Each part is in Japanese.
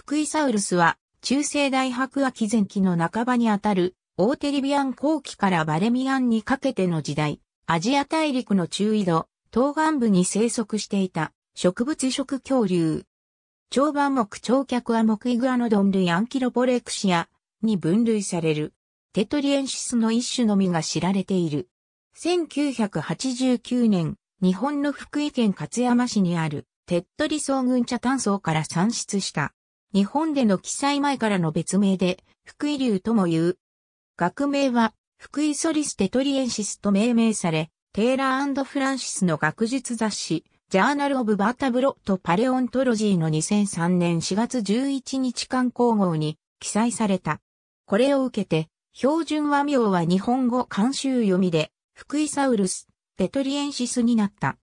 福井サウルスは、中世大白亜紀前期の半ばにあたる、オーテリビアン後期からバレミアンにかけての時代、アジア大陸の中緯度、東岸部に生息していた、植物食恐竜。長板目長脚亜目イグアノドン類アンキロポレクシアに分類される。テトリエンシスの一種のみが知られている。1989年、日本の福井県勝山市にある、テッドリ層群茶炭層から産出した日本での記載前からの別名で、福井流とも言う。学名は、福井ソリステトリエンシスと命名され、テイラーフランシスの学術雑誌、ジャーナル・オブ・バータブロット・パレオントロジーの2003年4月11日刊行号に記載された。これを受けて、標準和名は日本語慣習読みで、福井サウルス、テトリエンシスになった。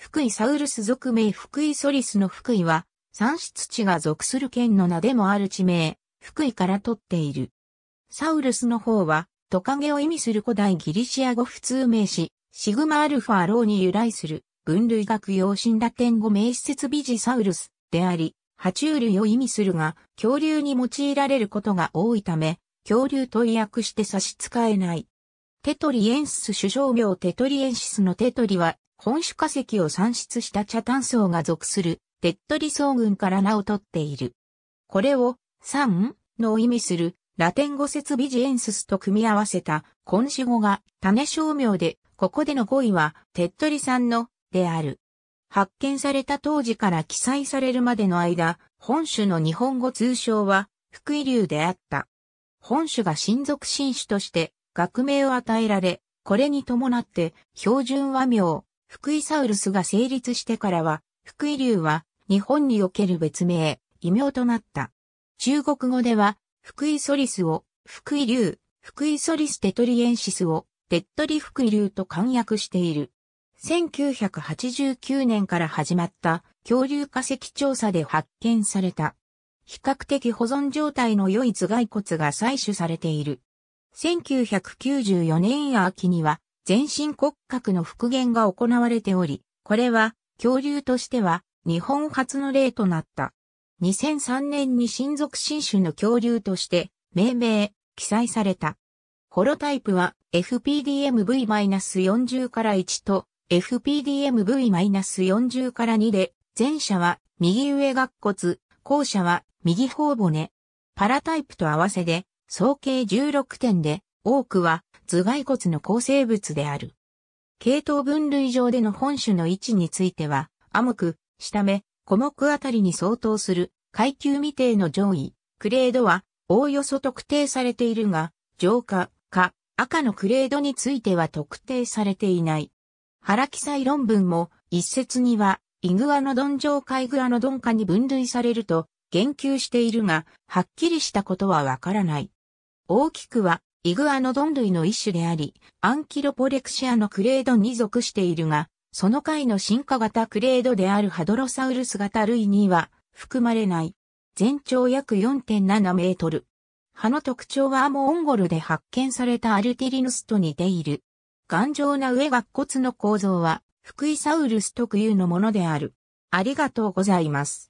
福井サウルス属名福井ソリスの福井は、産出地が属する県の名でもある地名、福井から取っている。サウルスの方は、トカゲを意味する古代ギリシア語普通名詞、シグマアルファローに由来する、分類学用神ラテン語名詞設ビジサウルスであり、爬虫類を意味するが、恐竜に用いられることが多いため、恐竜と意訳して差し支えない。テトリエンス首相名テトリエンシスのテトリは、本種化石を産出した茶炭層が属する手っ取り草群から名を取っている。これを、三の意味する、ラテン語説ビジエンススと組み合わせた、根子語が種商名で、ここでの語彙は、手っ取りさんの、である。発見された当時から記載されるまでの間、本種の日本語通称は、福井流であった。本種が親族新種として、学名を与えられ、これに伴って、標準和名、福井サウルスが成立してからは、福井流は、日本における別名、異名となった。中国語では、福井ソリスを、福井流、福井ソリステトリエンシスを、テッドリ福井流と簡約している。1989年から始まった恐竜化石調査で発見された。比較的保存状態の良い頭蓋骨が採取されている。1994年秋には全身骨格の復元が行われており、これは恐竜としては日本初の例となった。2003年に新属新種の恐竜として命名、記載された。ホロタイプは FPDMV-40 から1と FPDMV-40 から2で、前者は右上顎骨、後者は右頬骨。パラタイプと合わせで、総計16点で、多くは頭蓋骨の構成物である。系統分類上での本種の位置については、アムク、しため、古目あたりに相当する階級未定の上位、クレードは、おおよそ特定されているが、上下、下、赤のクレードについては特定されていない。原記載論文も、一説には、イグアノドン上下イグアノドン下に分類されると、言及しているが、はっきりしたことはわからない。大きくは、イグアノドン類の一種であり、アンキロポレクシアのクレードに属しているが、その回の進化型クレードであるハドロサウルス型類には含まれない。全長約4.7メートル。葉の特徴はモンゴルで発見されたアルティリヌスと似ている。頑丈な上顎骨の構造は、フクイサウルス特有のものである。ありがとうございます。